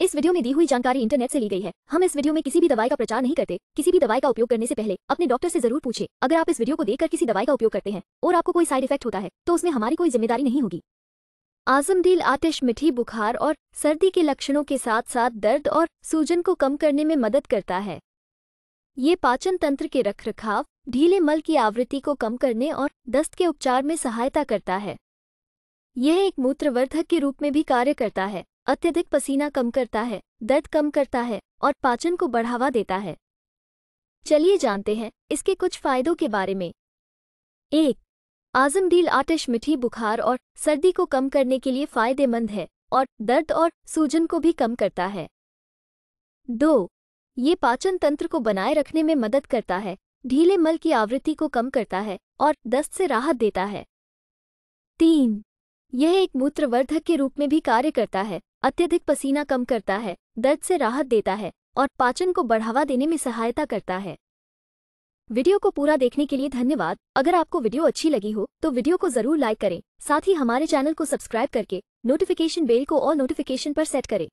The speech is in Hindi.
इस वीडियो में दी हुई जानकारी इंटरनेट से ली गई है हम इस वीडियो में किसी भी दवाई का प्रचार नहीं करते किसी भी दवाई का उपयोग करने से पहले अपने डॉक्टर से जरूर पूछे अगर आप इस वीडियो को देखकर किसी दवाई का उपयोग करते हैं और आपको कोई साइड इफेक्ट होता है तो उसमें हमारी कोई जिम्मेदारी नहीं होगी आजम डील आतिश मिठी बुखार और सर्दी के लक्षणों के साथ साथ दर्द और सूजन को कम करने में मदद करता है ये पाचन तंत्र के रखाव ढीले मल की आवृत्ति को कम करने और दस्त के उपचार में सहायता करता है यह एक मूत्रवर्धक के रूप में भी कार्य करता है अत्यधिक पसीना कम करता है दर्द कम करता है और पाचन को बढ़ावा देता है चलिए जानते हैं इसके कुछ फायदों के बारे में एक आजमदील आटिश मिठी बुखार और सर्दी को कम करने के लिए फायदेमंद है और दर्द और सूजन को भी कम करता है दो ये पाचन तंत्र को बनाए रखने में मदद करता है ढीले मल की आवृत्ति को कम करता है और दस्त से राहत देता है तीन यह एक मूत्रवर्धक के रूप में भी कार्य करता है अत्यधिक पसीना कम करता है दर्द से राहत देता है और पाचन को बढ़ावा देने में सहायता करता है वीडियो को पूरा देखने के लिए धन्यवाद अगर आपको वीडियो अच्छी लगी हो तो वीडियो को जरूर लाइक करें साथ ही हमारे चैनल को सब्सक्राइब करके नोटिफिकेशन बेल को और नोटिफिकेशन पर सेट करें